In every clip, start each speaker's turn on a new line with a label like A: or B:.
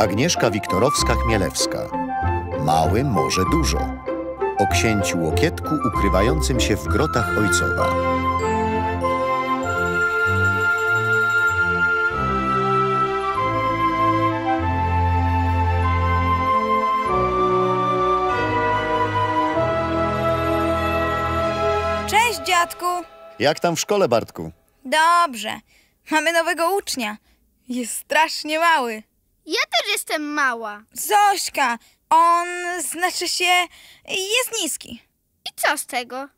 A: Agnieszka Wiktorowska-Chmielewska. Mały może dużo. O księciu Łokietku ukrywającym się w grotach ojcowa.
B: Cześć, dziadku!
A: Jak tam w szkole, Bartku?
B: Dobrze. Mamy nowego ucznia. Jest strasznie mały. Ja też jestem mała. Zośka, on znaczy się jest niski. I co z tego?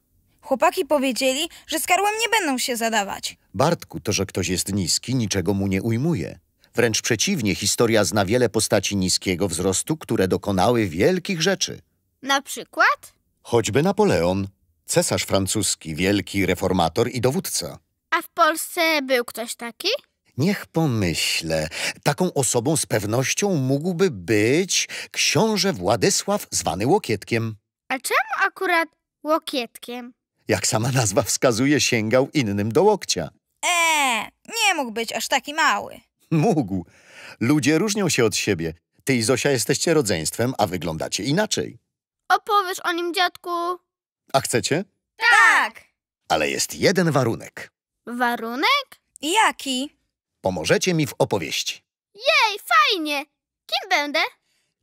B: Chłopaki powiedzieli, że z Karłem nie będą się zadawać.
A: Bartku, to, że ktoś jest niski, niczego mu nie ujmuje. Wręcz przeciwnie, historia zna wiele postaci niskiego wzrostu, które dokonały wielkich rzeczy.
C: Na przykład?
A: Choćby Napoleon, cesarz francuski, wielki reformator i dowódca.
C: A w Polsce był ktoś taki?
A: Niech pomyślę, taką osobą z pewnością mógłby być książę Władysław zwany Łokietkiem.
B: A czemu akurat Łokietkiem?
A: Jak sama nazwa wskazuje, sięgał innym do łokcia.
B: Eee, nie mógł być aż taki
A: mały. Mógł. Ludzie różnią się od siebie. Ty i Zosia jesteście rodzeństwem, a wyglądacie inaczej.
C: Opowiesz o nim, dziadku. A chcecie? Tak.
A: Ale jest jeden warunek.
C: Warunek? Jaki?
A: Pomożecie mi w opowieści.
C: Jej, fajnie! Kim będę?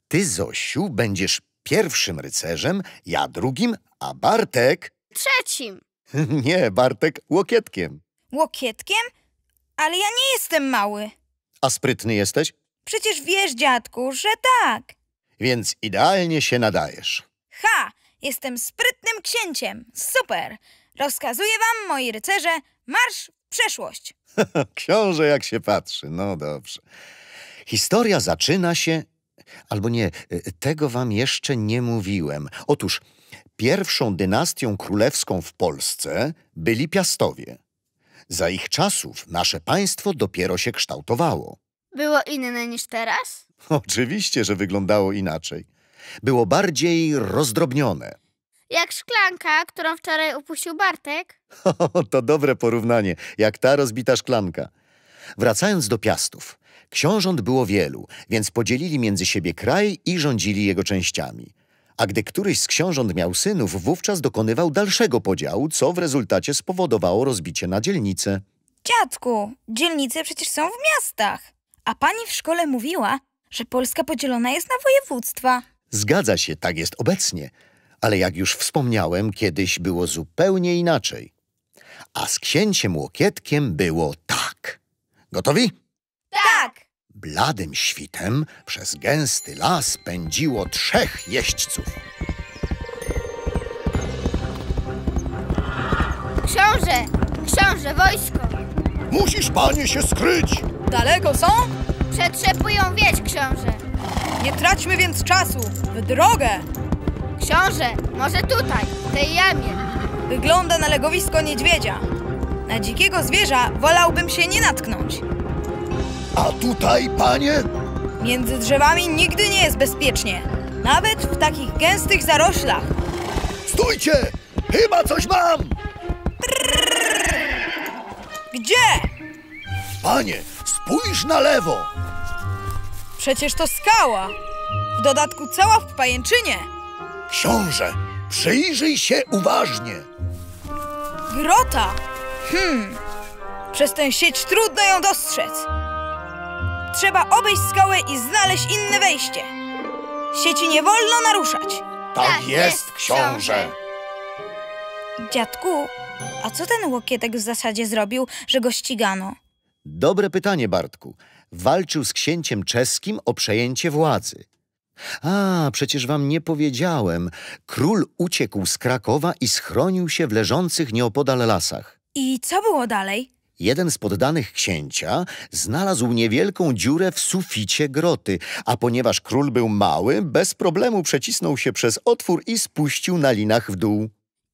A: Ty, Zosiu, będziesz pierwszym rycerzem, ja drugim, a Bartek...
B: Trzecim.
A: nie, Bartek łokietkiem.
B: Łokietkiem? Ale ja nie jestem mały.
A: A sprytny jesteś?
B: Przecież wiesz, dziadku, że tak.
A: Więc idealnie się nadajesz.
B: Ha! Jestem sprytnym księciem. Super! Rozkazuję wam, moi rycerze, marsz w przeszłość.
A: Książę jak się patrzy, no dobrze. Historia zaczyna się... Albo nie, tego wam jeszcze nie mówiłem. Otóż pierwszą dynastią królewską w Polsce byli Piastowie. Za ich czasów nasze państwo dopiero się kształtowało.
C: Było inne niż teraz?
A: Oczywiście, że wyglądało inaczej. Było bardziej rozdrobnione.
C: Jak szklanka, którą wczoraj upuścił Bartek.
A: to dobre porównanie, jak ta rozbita szklanka. Wracając do piastów. Książąt było wielu, więc podzielili między siebie kraj i rządzili jego częściami. A gdy któryś z książąt miał synów, wówczas dokonywał dalszego podziału, co w rezultacie spowodowało rozbicie na dzielnice.
B: Dziadku, dzielnice przecież są w miastach. A pani w szkole mówiła, że Polska podzielona jest na województwa.
A: Zgadza się, tak jest obecnie. Ale jak już wspomniałem, kiedyś było zupełnie inaczej. A z księciem Łokietkiem było tak. Gotowi? Tak! Bladym świtem przez gęsty las pędziło trzech jeźdźców.
B: Książę! Książę, wojsko!
A: Musisz, panie, się skryć!
B: Daleko są? Przetrzepują wieś, książę! Nie traćmy więc czasu! W drogę! Książę, może tutaj, w tej jamie. Wygląda na legowisko niedźwiedzia. Na dzikiego zwierza wolałbym się nie natknąć. A tutaj, panie? Między drzewami nigdy nie jest bezpiecznie. Nawet w takich gęstych zaroślach. Stójcie! Chyba coś mam!
A: Gdzie? Panie, spójrz na lewo!
B: Przecież to skała! W dodatku cała w pajęczynie!
A: Książę, przyjrzyj się uważnie.
B: Grota? Hmm, przez tę sieć trudno ją dostrzec. Trzeba obejść skałę i znaleźć inne wejście. Sieci nie wolno naruszać. Tak,
A: tak jest, książę.
B: Dziadku, a co ten łokietek w zasadzie zrobił, że go ścigano?
A: Dobre pytanie, Bartku. Walczył z księciem czeskim o przejęcie władzy. A, przecież wam nie powiedziałem. Król uciekł z Krakowa i schronił się w leżących nieopodal lasach.
B: I co było dalej?
A: Jeden z poddanych księcia znalazł niewielką dziurę w suficie groty, a ponieważ król był mały, bez problemu przecisnął się przez otwór i spuścił na linach w dół.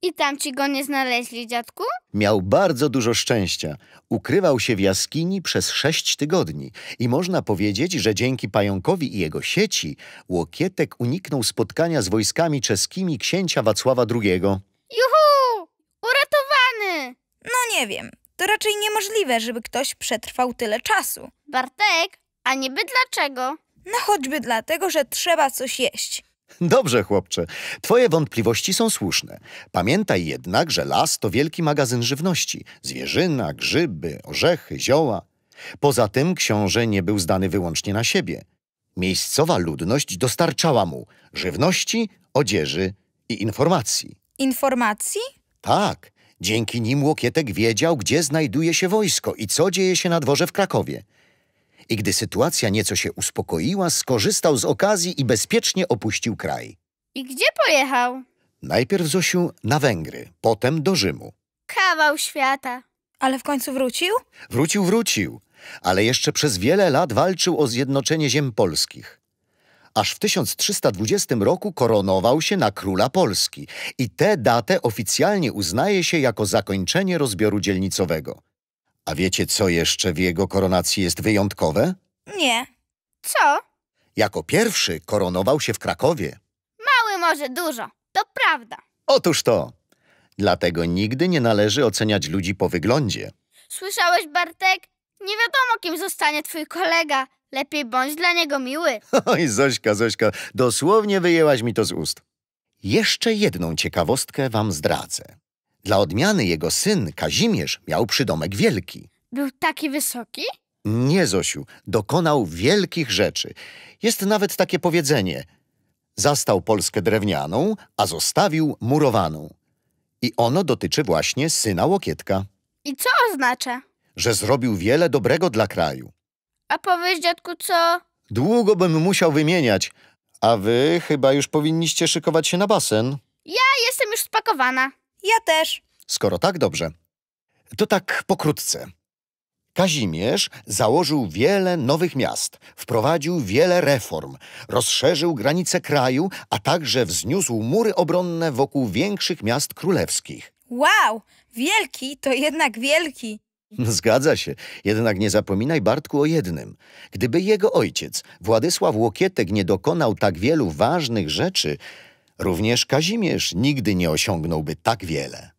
C: I tam ci go nie znaleźli, dziadku?
A: Miał bardzo dużo szczęścia. Ukrywał się w jaskini przez sześć tygodni i można powiedzieć, że dzięki pająkowi i jego sieci Łokietek uniknął spotkania z wojskami czeskimi księcia Wacława II.
B: Juhu! Uratowany! No nie wiem. To raczej niemożliwe, żeby ktoś przetrwał tyle czasu. Bartek, a niby dlaczego? No choćby dlatego, że trzeba coś jeść.
A: Dobrze, chłopcze. Twoje wątpliwości są słuszne. Pamiętaj jednak, że las to wielki magazyn żywności. Zwierzyna, grzyby, orzechy, zioła. Poza tym książę nie był zdany wyłącznie na siebie. Miejscowa ludność dostarczała mu żywności, odzieży i informacji.
B: Informacji?
A: Tak. Dzięki nim Łokietek wiedział, gdzie znajduje się wojsko i co dzieje się na dworze w Krakowie i gdy sytuacja nieco się uspokoiła, skorzystał z okazji i bezpiecznie opuścił kraj.
C: I gdzie pojechał?
A: Najpierw Zosiu na Węgry, potem do Rzymu.
C: Kawał świata. Ale w końcu wrócił?
A: Wrócił, wrócił, ale jeszcze przez wiele lat walczył o zjednoczenie ziem polskich. Aż w 1320 roku koronował się na króla Polski i tę datę oficjalnie uznaje się jako zakończenie rozbioru dzielnicowego. A wiecie, co jeszcze w jego koronacji jest wyjątkowe?
B: Nie. Co?
A: Jako pierwszy koronował się w Krakowie.
C: Mały może dużo, to prawda.
A: Otóż to. Dlatego nigdy nie należy oceniać ludzi po wyglądzie.
C: Słyszałeś, Bartek? Nie wiadomo, kim zostanie twój kolega. Lepiej bądź dla niego miły.
A: Oj, Zośka, Zośka, dosłownie wyjęłaś mi to z ust. Jeszcze jedną ciekawostkę wam zdradzę. Dla odmiany jego syn, Kazimierz, miał przydomek wielki.
C: Był taki wysoki?
A: Nie, Zosiu, dokonał wielkich rzeczy. Jest nawet takie powiedzenie. Zastał Polskę drewnianą, a zostawił murowaną. I ono dotyczy właśnie syna Łokietka.
C: I co oznacza?
A: Że zrobił wiele dobrego dla kraju.
C: A powiedz, dziadku, co?
A: Długo bym musiał wymieniać, a wy chyba już powinniście szykować się na basen.
C: Ja jestem już spakowana. Ja też.
A: Skoro tak dobrze, to tak pokrótce. Kazimierz założył wiele nowych miast, wprowadził wiele reform, rozszerzył granice kraju, a także wzniósł mury obronne wokół większych miast królewskich.
B: Wow, wielki to jednak wielki.
A: Zgadza się, jednak nie zapominaj Bartku o jednym. Gdyby jego ojciec, Władysław Łokietek, nie dokonał tak wielu ważnych rzeczy, Również Kazimierz nigdy nie osiągnąłby tak wiele.